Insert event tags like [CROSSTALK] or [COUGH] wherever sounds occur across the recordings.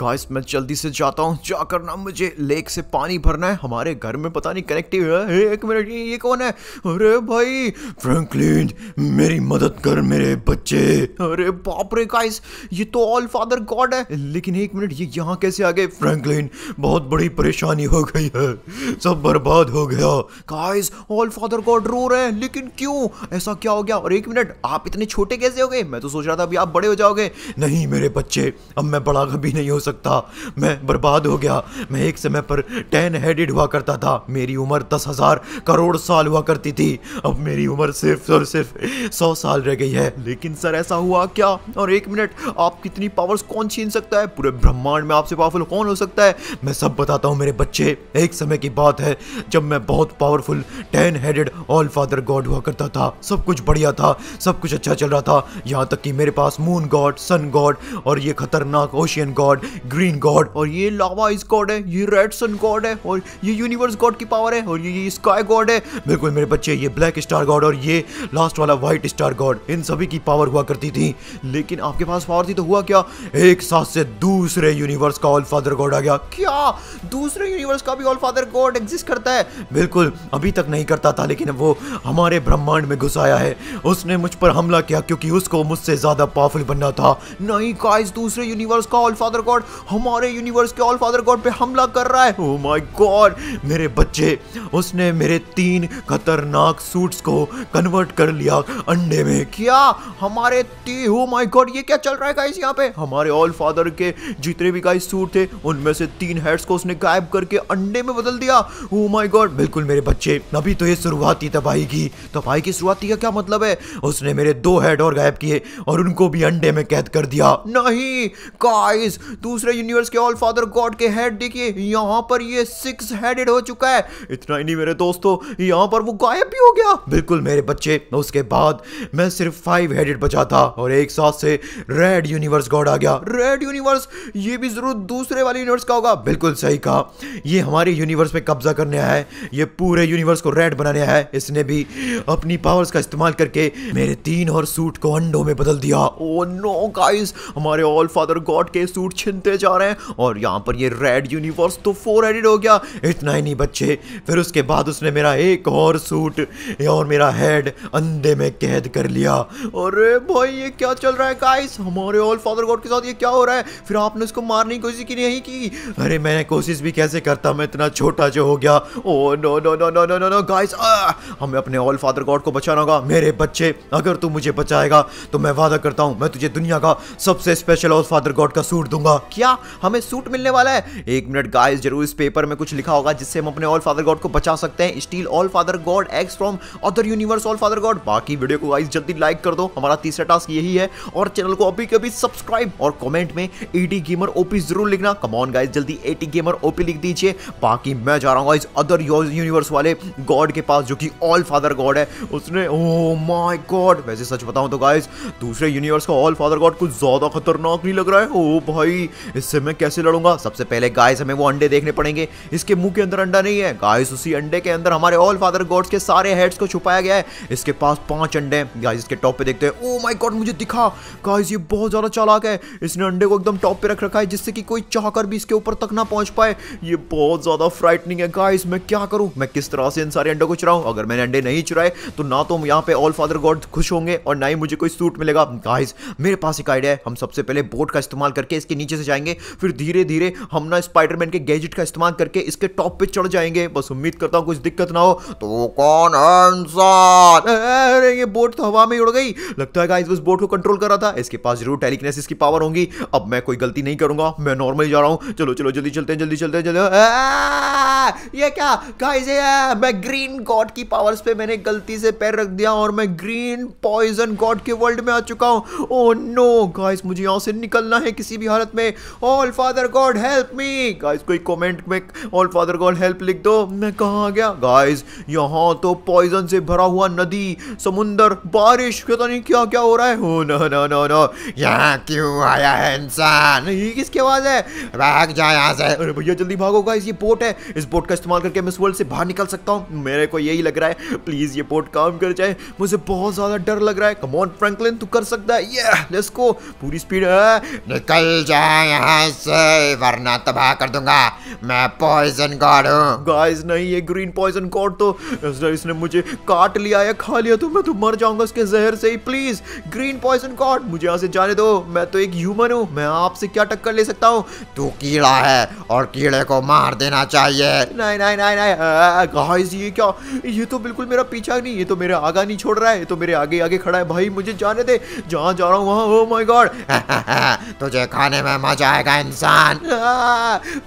Guys मैं जल्दी से जाता हूँ जाकर ना मुझे लेक से पानी भरना है हमारे घर में पता नहीं कनेक्टिव है एक मिनट ये कौन है अरे भाई फ्रैंकलिन मेरी मदद कर मेरे बच्चे अरे बाप रे गाइस ये तो ऑल फादर गॉड है लेकिन एक मिनट ये यहाँ कैसे आ गए फ्रैंकलिन बहुत बड़ी परेशानी हो गई है सब बर्बाद हो गया गाइस ऑल फादर गॉड रो रहे हैं लेकिन क्यों ऐसा क्या हो गया और एक मिनट आप इतने छोटे कैसे हो गए मैं तो सोच रहा था अभी आप बड़े हो जाओगे नहीं मेरे बच्चे अब मैं बड़ा कभी नहीं हो सकता मैं बर्बाद हो गया मैं एक समय पर टेन हेडेड हुआ करता था मेरी उम्र दस हज़ार करोड़ साल हुआ करती थी अब मेरी उम्र सिर्फ और सिर्फ सौ साल रह गई है लेकिन सर ऐसा हुआ क्या और एक मिनट आप कितनी पावर्स कौन छीन सकता है पूरे ब्रह्मांड में आपसे पावरफुल कौन हो सकता है मैं सब बताता हूँ मेरे बच्चे एक समय की बात है जब मैं बहुत powerful ten headed all father god हुआ करता था सब कुछ बढ़िया था सब कुछ अच्छा चल रहा था यहाँ तक कि मेरे पास मून गॉड सन गॉड और ये खतरनाक ओशियन गॉड ग्रीन गॉड और ये लावा इस गॉड है ये रेड सन गॉड है और ये यूनिवर्स गॉड की पावर है और ये, ये स्काई गॉड है बिल्कुल मेरे बच्चे ये ब्लैक स्टार गॉड और ये लास्ट वाला व्हाइट स्टार गॉड इन सभी की पावर हुआ करती थी लेकिन आपके पास पावर थी तो हुआ क्या एक साथ से दूसरे यूनिवर्स का ऑल फादर गॉड आ गया क्या दूसरे यूनिवर्स का भी ऑल फादर गॉड एग्जिस्ट करता है बिल्कुल अभी तक नहीं करता था लेकिन वो हमारे ब्रह्मांड में घुस आया है उसने मुझ पर हमला किया क्योंकि उसको मुझसे ज्यादा पावरफुल बनना था नहीं गाइस दूसरे यूनिवर्स का ऑल फादर गॉड हमारे यूनिवर्स के ऑल फादर गॉड पे हमला कर रहा है ओ माय गॉड मेरे बच्चे उसने मेरे तीन खतरनाक सूट्स को कन्वर्ट कर लिया अंडे में क्या हमारे ती ओ माय गॉड ये क्या चल रहा है गाइस यहां पे हमारे ऑल फादर के जितने भी गाइस सूट थे उनमें से तीन हेड्स को उसने गायब करके अंडे में बदल दिया ओ माय गॉड बिल्कुल मेरे बच्चे अभी तो ये शुरुआत ही तबाही की तबाही की शुरुआती का क्या मतलब है उसने मेरे दो हेड और गायब किए और उनको भी अंडे में कैद कर दिया नहीं गाइस तू दूसरे यूनिवर्स के ऑल फादर गॉड के हेड देखिए यहाँ पर ये सिक्स हेडेड हो चुका है इतना ही नहीं मेरे दोस्तों यहाँ पर वो गायब भी हो गया बिल्कुल मेरे बच्चे उसके बाद मैं सिर्फ फाइव हेडेड बचा था और एक साथ से रेड यूनिवर्स गॉड आ गया रेड यूनिवर्स ये भी जरूर दूसरे वाले यूनिवर्स का होगा बिल्कुल सही कहा ये हमारे यूनिवर्स पे कब्जा करने आया है ये पूरे यूनिवर्स को रेड बनाने आया है इसने भी अपनी पावर्स का इस्तेमाल करके मेरे तीन और सूट को अंडों में बदल दिया ओ नो गाइस हमारे ऑल फादर गॉड के सूट छिनते होते जा रहे हैं और यहाँ पर ये रेड यूनिवर्स तो फोर एडिड हो गया इतना ही नहीं बच्चे फिर उसके बाद उसने मेरा एक और सूट और मेरा हेड अंधे में कैद कर लिया और भाई ये क्या चल रहा है गाइस हमारे ऑल फादर गॉड के साथ ये क्या हो रहा है फिर आपने उसको मारने की कोशिश की नहीं की अरे मैंने कोशिश भी कैसे करता मैं इतना छोटा जो हो गया oh no no no no no no no guys हमें अपने ऑल फादर गॉड को बचाना होगा मेरे बच्चे अगर तू मुझे बचाएगा तो मैं वादा करता हूँ मैं तुझे दुनिया का सबसे स्पेशल ऑल फादर गॉड का सूट दूंगा क्या हमें सूट मिलने वाला है एक मिनट गाइस जरूर इस पेपर में कुछ लिखा होगा जिससे हम अपने ऑल फादर गॉड को बचा सकते हैं steal all father god X from other universe all father god बाकी वीडियो को गाइस जल्दी लाइक कर दो हमारा तीसरा टास्क यही है और चैनल को अभी कभी सब्सक्राइब और कॉमेंट में एटी गेमर ओपी जरूर लिखना कमॉन गाइज जल्दी एटी गेमर ओपी लिख दीजिए बाकी मैं जा रहा हूँ इस अदर यूनिवर्स वाले गॉड के पास जो कि ऑल फादर गॉड है उसने ओ माय गॉड वैसे सच बताऊं तो गाइस दूसरे यूनिवर्स का ऑल फादर गॉड कुछ ज्यादा खतरनाक नहीं लग रहा है ओ भाई इससे मैं कैसे लड़ूंगा सबसे पहले गाइस हमें वो अंडे देखने पड़ेंगे इसके मुंह के अंदर अंडा नहीं है गाइस उसी अंडे के अंदर हमारे ऑल फादर गॉड्स के सारे हेड्स को छुपाया गया है इसके पास पांच अंडे गाइस इसके टॉप पे देखते हैं ओ माय गॉड मुझे दिखा गाइस ये बहुत ज्यादा चालाक है इसने अंडे को एकदम टॉप पे रख रखा है जिससे कि कोई चाहकर भी इसके ऊपर तक ना पहुंच पाए ये बहुत ज्यादा फ्राइटनिंग है गाइस मैं क्या करूं मैं किस तरह से इन सारे अंडों को चुराऊं अगर मैंने अंडे नहीं चुराए तो ना तो यहाँ पे ऑल फादर गॉड खुश होंगे और ना ही मुझे कोई सूट मिलेगा गाइस मेरे पास एक आइडिया है हम सबसे पहले बोट का इस्तेमाल करके इसके नीचे से जाएंगे फिर धीरे धीरे हम ना स्पाइडरमैन के गैजेट का इस्तेमाल करके इसके टॉप पे चढ़ जाएंगे बस उम्मीद करता हूँ कुछ दिक्कत ना हो तो कौन इंसान अरे ये बोट तो हवा में उड़ गई लगता है गाइस उस बोट को कंट्रोल कर रहा था इसके पास जरूर टेलीकनेसिस की पावर होगी अब मैं कोई गलती नहीं करूंगा मैं नॉर्मली जा रहा हूँ चलो चलो जल्दी चलते हैं जल्दी चलते हैं जल्दी ये क्या गाइस ये मैं ग्रीन गॉड की पावर्स पे मैंने गलती से पैर रख दिया और मैं ग्रीन पॉइजन गॉड के वर्ल्ड में आ चुका हूँ ओह नो गाइस मुझे यहाँ से निकलना है किसी भी हालत में all father god help me guys कोई कमेंट में ऑल फादर गॉड हेल्प लिख दो मैं कहा आ गया गाइस यहाँ तो पॉइजन से भरा हुआ नदी समुंदर बारिश पता नहीं क्या क्या हो रहा है हो ना ना ना ना यहाँ क्यों आया है इंसान ये किसकी आवाज है भाग जा यहाँ से अरे भैया जल्दी भागो गाइस ये बोट है इस बोट का इस्तेमाल करके मैं इस वर्ल्ड से बाहर निकल सकता हूँ मेरे को यही लग रहा है प्लीज ये बोट काम कर जाए मुझे बहुत ज्यादा डर लग रहा है कमोन फ्रेंकलिन तू कर सकता है ये लेट्स गो पूरी स्पीड है निकल जाए यहाँ से वरना तबाह कर दूंगा मैं पॉइजन गॉड हूँ गाइस नहीं ये ग्रीन पॉइजन गॉड तो इसने मुझे काट लिया या खा लिया तो मैं तो मर जाऊंगा उसके जहर से ही प्लीज ग्रीन पॉइजन गॉड मुझे यहाँ से जाने दो मैं तो एक ह्यूमन हूँ मैं आपसे क्या टक्कर ले सकता हूँ तू कीड़ा है और कीड़े को मार देना चाहिए नहीं नहीं नहीं नहीं गाइस ये क्या ये तो बिल्कुल मेरा पीछा नहीं ये तो मेरे आगा नहीं छोड़ रहा है ये तो मेरे आगे आगे खड़ा है भाई मुझे जाने दे जहाँ जा रहा हूँ वहाँ ओ माय गॉड तुझे खाने में मजा जाएगा इंसान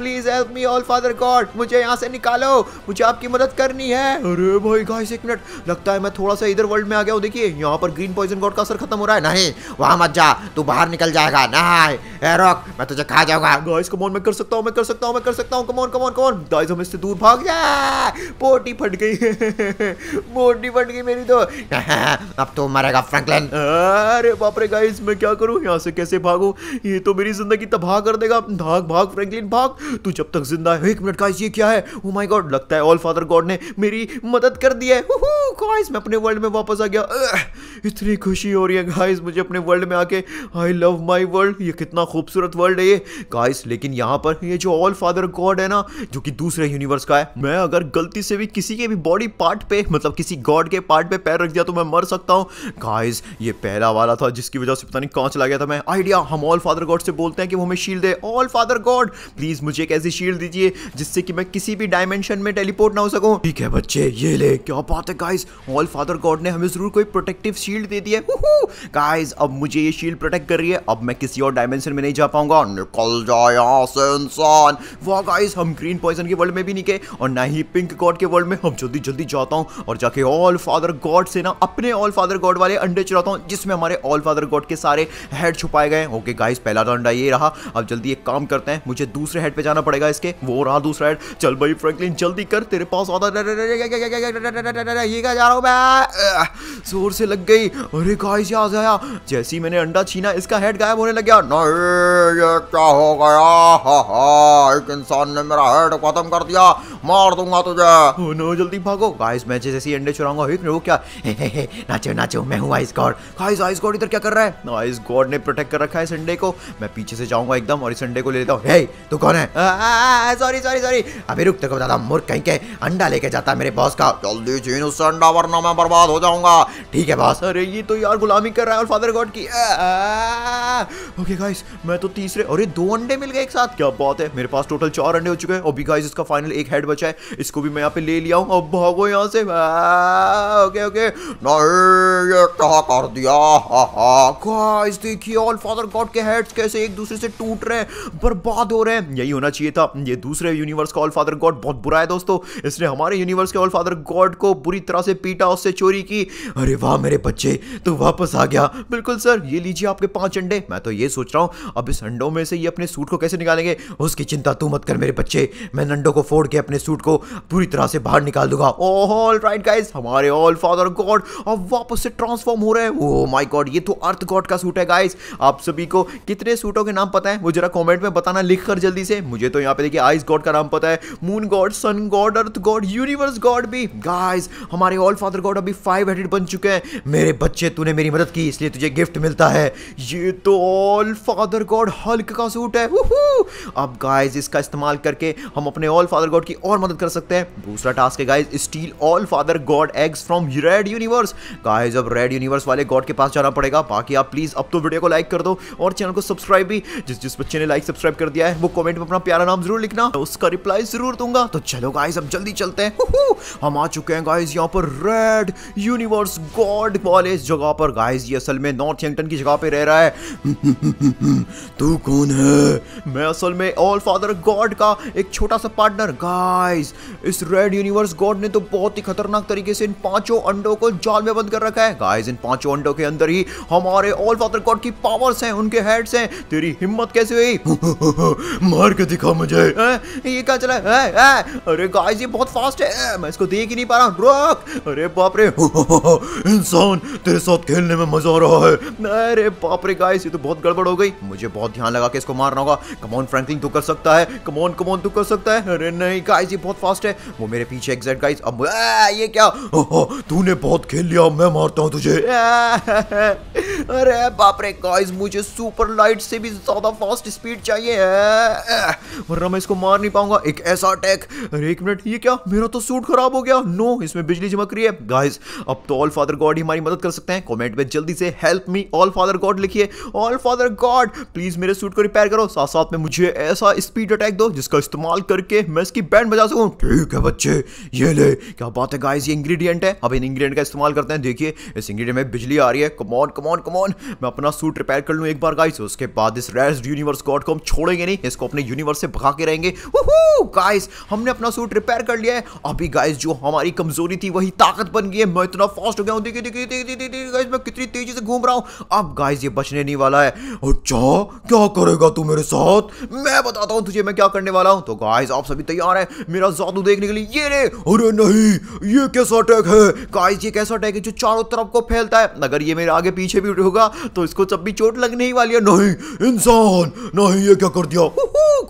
please help me all father god मुझे यहाँ से निकालो मुझे आपकी मदद करनी है अरे भाई गाइस एक मिनट लगता है मैं थोड़ा सा इधर वर्ल्ड में आ गया हूँ देखिए यहाँ पर ग्रीन पॉइजन गॉड का असर खत्म हो रहा है नहीं वहां मत जा तू बाहर निकल जाएगा नहीं मैं तुझे खा जाऊंगा गाइस कमोन मैं कर सकता हूँ मैं कर सकता हूँ मैं कर सकता हूँ कमोन कमोन कमोन गाइस हम इससे दूर भाग जाए पोटी फट गई [LAUGHS] पोटी फट गई मेरी तो [LAUGHS] अब तो मरेगा फ्रैंकलिन अरे बाप रे गाइस मैं क्या करूं यहां से कैसे भागूं ये तो मेरी जिंदगी भाग कर देगा भाग भाग फ्रैंकलिन भाग तू जब तक जिंदा है एक मिनट का ये क्या है ओ माय गॉड लगता है ऑल फादर गॉड ने मेरी मदद कर दी है मैं अपने वर्ल्ड में वापस आ गया इतनी खुशी हो रही है गाइस मुझे अपने वर्ल्ड में आके आई लव माई वर्ल्ड ये कितना खूबसूरत वर्ल्ड है ये गाइस लेकिन यहाँ पर ये जो ऑल फादर गॉड है ना जो कि दूसरे यूनिवर्स का है मैं अगर गलती से भी किसी के भी बॉडी पार्ट पे मतलब किसी गॉड के पार्ट पे पैर रख दिया तो मैं मर सकता हूँ गाइस ये पहला वाला था जिसकी वजह से पता नहीं कौन चला गया था मैं आइडिया हम ऑल फादर गॉड से बोलते हैं कि वो हमें शील्ड दे ऑल फादर गॉड प्लीज मुझे एक ऐसी शील्ड दीजिए जिससे कि मैं किसी भी डायमेंशन में टेलीपोर्ट ना हो सकूं ठीक है बच्चे ये ले क्या बात है गाइस ऑल फादर गॉड ने हमें जरूर कोई प्रोटेक्टिव शील्ड दे दिया गाइस अब मुझे ये शील्ड प्रोटेक्ट कर रही है अब मैं किसी और डायमेंशन में नहीं जा पाऊंगा निकल जा से इंसान वाह गाइस हम ग्रीन पॉइजन के वर्ल्ड में भी निकले और ना ही पिंक गॉड के वर्ल्ड में हम जल्दी जल्दी जाता हूँ और जाके ऑल फादर गॉड से ना अपने ऑल फादर गॉड वाले अंडे चुराता हूँ जिसमें हमारे ऑल फादर गॉड के सारे हेड छुपाए गए ओके गाइस पहला तो अंडा ये रहा अब जल्दी एक काम करते हैं मुझे दूसरे हेड पे जाना पड़ेगा इसके वो रहा दूसरा हेड चल भाई फ्रैंकलिन जल्दी कर तेरे पास आधा ये जा रहा हूँ मैं जोर से लग गई अरे गाइस ये आ गया जैसे ही मैंने अंडा छीना इसका हेड गायब होने लग गया नहीं ये क्या हो गया हा हा एक इंसान ने मेरा हेड खत्म कर दिया मार दूंगा तुझे ओ नो जल्दी भागो गाइस मैं जैसे ही अंडे चुराऊंगा ने वो क्या नाचो नाचो मैं हूं ice god guys ice god इधर क्या कर रहा है आइस गॉड ने प्रोटेक्ट कर रखा है इस अंडे को मैं पीछे से जाऊंगा एकदम और इस अंडे को ले लेता हूं हे तू कौन है सॉरी सॉरी सॉरी अबे रुक तेरे को बताता मूर्ख कहीं के अंडा लेके जाता मेरे बॉस का जल्दी छीन उस अंडा वरना मैं बर्बाद हो जाऊंगा ठीक है बॉस अरे ये तो यार गुलामी कर रहा है और फादर गॉड की ओके गाइस मैं तो तीसरे अरे दो अंडे मिल गए एक साथ क्या बात है मेरे पास टोटल चार अंडे हो चुके हैं और भी गाइस इसका फाइनल एक हेड बचा है इसको भी मैं यहाँ पे ले लिया हूँ अब भागो यहाँ से ओके ओके ये क्या कर दिया गाइस देखिए ऑल फादर गॉड के हेड्स कैसे एक दूसरे से टूट रहे हैं बर्बाद हो रहे हैं यही होना चाहिए था ये दूसरे यूनिवर्स का ऑल फादर गॉड बहुत बुरा है दोस्तों इसने हमारे यूनिवर्स के ऑल फादर गॉड को बुरी तरह से पीटा उससे चोरी की अरे वाह मेरे बच्चे तो वापस आ गया बिल्कुल सर ये लीजिए आपके पांच अंडे मैं तो ये सोच रहा हूँ अब इस अंडों में से ये अपने सूट को कैसे निकालेंगे उसकी चिंता तू मत कर मेरे बच्चे मैं अंडों को फोड़ के अपने सूट को पूरी तरह से बाहर निकाल दूंगा ओह ऑल राइट गाइज हमारे ऑल फादर गॉड अब वापस से ट्रांसफॉर्म हो रहे हैं ओह माय गॉड ये तो अर्थ गॉड का सूट है गाइज आप सभी को कितने सूटों के नाम पता है वो जरा कॉमेंट में बताना लिख कर जल्दी से मुझे तो यहाँ पे देखिए आइस गॉड का नाम पता है moon god sun god earth god universe god भी गाइज हमारे ऑल फादर गॉड अभी फाइव हेडेड बन चुके हैं मेरे बच्चे तूने मेरी मदद की इसलिए तुझे गिफ्ट मिलता है ये तो ऑल फादर गॉड हल्क का सूट है अब गाइस इसका इस्तेमाल करके हम अपने ऑल फादर गॉड की और मदद कर सकते हैं दूसरा टास्क है guys steal all father god eggs from red universe guys अब रेड यूनिवर्स वाले गॉड के पास जाना पड़ेगा बाकी आप प्लीज अब तो वीडियो को लाइक कर दो और चैनल को सब्सक्राइब भी जिस जिस बच्चे ने लाइक सब्सक्राइब कर दिया है वो कॉमेंट में अपना प्यारा नाम जरूर लिखना उसका रिप्लाई जरूर दूंगा तो चलो गाइज अब जल्दी चलते हैं हम आ चुके हैं गाइज यहाँ पर रेड यूनिवर्स गॉड वाले जगह पर गाइज ये असल में नॉर्थ एंगटन की जगह पे रह रहा है [LAUGHS] तू कौन है मैं असल में ऑल फादर गॉड का एक छोटा सा पार्टनर गाइस गाइस इस रेड यूनिवर्स गॉड ने तो बहुत ही खतरनाक तरीके से इन पांचों अंडों को जाल में बंद कर रखा है गाइस इन पांचों अंडों के अंदर ही हमारे ऑल फादर गॉड की पावर्स हैं उनके हेड्स हैं तेरी हिम्मत कैसे हुई [LAUGHS] मार के दिखा मुझे आ? ये क्या चला है आ? अरे गाइस ये बहुत फास्ट है मैं इसको देख ही नहीं पा रहा रुक अरे बाप रे [LAUGHS] इंसान तेरे साथ खेलने में मजा आ रहा है अरे बाप रे गाइस ये तो बहुत गड़बड़ हो गई मुझे बहुत ध्यान लगा के इसको मारना होगा कमॉन फ्रैंकलिन तू कर सकता है कमॉन कमॉन तू कर सकता है अरे नहीं गाइस गाइज ये बहुत फास्ट है वो मेरे पीछे एग्जैक्ट गाइज अब ये क्या तूने बहुत खेल लिया मैं मारता हूँ तुझे [LAUGHS] अरे बाप रे गाइज मुझे सुपर लाइट से भी ज्यादा फास्ट स्पीड चाहिए वरना मैं इसको मार नहीं पाऊंगा एक ऐसा अटैक अरे एक मिनट ये क्या मेरा तो सूट खराब हो गया नो इसमें बिजली चमक रही है गाइज अब तो ऑल फादर गॉड ही हमारी मदद कर सकते हैं कमेंट में जल्दी से help me all father god लिखिए ऑल फादर गॉड प्लीज मेरे सूट को रिपेयर करो साथ साथ में मुझे ऐसा स्पीड अटैक दो जिसका इस्तेमाल करके मैं इसकी बैंड बजा जा सकूँ ठीक है बच्चे ये ले क्या बात है गाइस ये इंग्रेडिएंट है अब इन इंग्रेडिएंट का इस्तेमाल करते हैं देखिए इस इंग्रेडिएंट में बिजली आ रही है कमॉन कमॉन कमॉन मैं अपना सूट रिपेयर कर लूँ एक बार गाइस उसके बाद इस रेस यूनिवर्स गॉड को हम छोड़ेंगे नहीं इसको अपने यूनिवर्स से भगा के रहेंगे गाइस हमने अपना सूट रिपेयर कर लिया है अभी गाइस जो हमारी कमजोरी थी वही ताकत बन गई है मैं इतना फास्ट हो गया हूँ देखिए देखिए देखिए देखिए गाइस मैं कितनी तेजी से घूम रहा हूँ अब गाइस ये बचने नहीं वाला है अच्छा क्या करेगा तू मेरे साथ मैं बताता हूँ तुझे मैं क्या करने वाला हूँ तो गाइस आप सभी तैयार हैं मेरा जादू देखने के लिए ये रे अरे नहीं ये कैसा अटैक है गाइस ये कैसा अटैक है जो चारों तरफ को फैलता है अगर ये मेरे आगे पीछे भी होगा तो इसको जब भी चोट लगने ही वाली है नहीं इंसान नहीं ये क्या कर दिया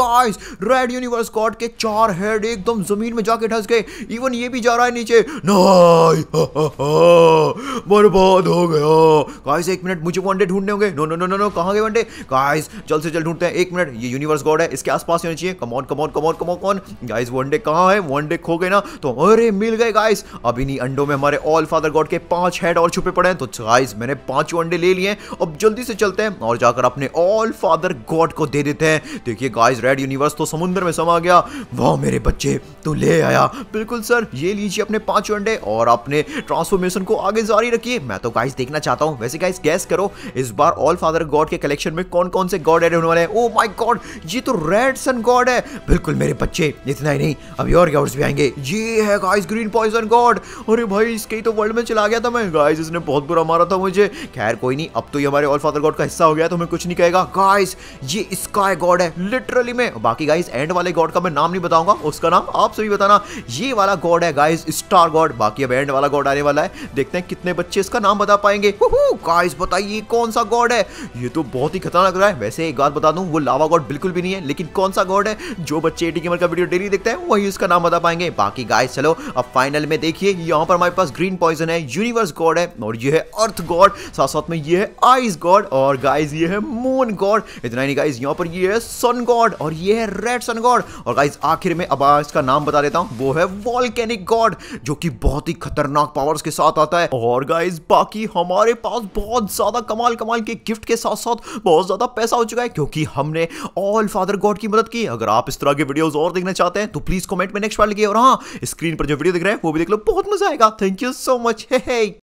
गाइस रेड यूनिवर्स गॉड के चार हेड एकदम जमीन में जाके धस गए इवन ये भी जा रहा है नीचे नहीं [LAUGHS] बर्बाद हो गया गाइस एक मिनट मुझे वनडे ढूंढने होंगे no no no no no कहां गए वनडे गाइस जल्द से जल्द ढूंढते हैं एक मिनट ये यूनिवर्स गॉड है इसके आसपास होना चाहिए come come on on come on come on guys one day कहां है वनडे खो गए ना तो अरे मिल गए गाइस अब इन्हीं अंडों में हमारे ऑल फादर गॉड के पांच हेड और छुपे पड़े हैं तो गाइस मैंने पांच अंडे ले लिए अब जल्दी से चलते हैं और जाकर अपने ऑल फादर गॉड को दे देते हैं देखिए गाइस रेड यूनिवर्स तो समुद्र में समा गया वाह मेरे बच्चे तू ले आया बिल्कुल सर ये लीजिए अपने पांच अंडे और अपने ट्रांसफॉर्मेशन को आगे जारी रखिए मैं तो गाइस देखना चाहता हूँ वैसे गाइस गैस करो इस बार ऑल फादर गॉड के कलेक्शन में कौन कौन से गॉड एड होने वाले ओ माई गॉड ये तो रेड सन गॉड है बिल्कुल मेरे बच्चे इतना ही नहीं अभी और गॉड्स भी आएंगे ये है गाइस ग्रीन पॉइजन गॉड अरे भाई इसके ही तो वर्ल्ड में चला गया था मैं गाइस इसने बहुत बुरा मारा था मुझे खैर कोई नहीं अब तो ये हमारे ऑल फादर गॉड का हिस्सा हो गया तो मैं कुछ नहीं कहेगा गाइस ये स्काई गॉड है लिटरली में बाकी गाइज एंड वाले गॉड का मैं नाम नहीं बताऊंगा उसका नाम आप सभी बताना ये वाला गॉड है गाइज स्टार गॉड बाकी अब एंड वाला गॉड आने वाला है देखते हैं कितने बच्चे इसका नाम बता पाएंगे गाइज बताइए कौन सा गॉड है ये तो बहुत ही खतरनाक रहा है वैसे एक बात बता दूं वो लावा गॉड बिल्कुल भी नहीं है लेकिन कौन सा गॉड है जो बच्चे एटी गेमर का वीडियो डेली देखते हैं वही उसका नाम बता पाएंगे बाकी गाइस चलो अब फाइनल में देखिए यहाँ पर हमारे पास ग्रीन पॉइजन है यूनिवर्स गॉड है और ये है अर्थ गॉड साथ साथ में ये है आइस गॉड और गाइज ये है मून गॉड इतना ही नहीं गाइज यहाँ पर ये है सन गॉड और ये है रेड सन गॉड और गाइज आखिर में अब इसका नाम बता देता हूँ वो है वॉल्केनिक गॉड जो कि बहुत ही खतरनाक पावर्स के साथ आता है और गाइज बाकी हमारे पास बहुत ज्यादा कमाल कमाल के गिफ्ट के साथ साथ बहुत ज्यादा पैसा हो चुका है क्योंकि हमने ऑल फादर गॉड की मदद की अगर आप इस तरह के वीडियोज और देखना चाहते हैं तो प्लीज कॉमेंट में नेक्स्ट वाले और हाँ स्क्रीन पर जो वीडियो देख रहे हैं वो भी देख लो बहुत मजा आएगा थैंक यू सो मच है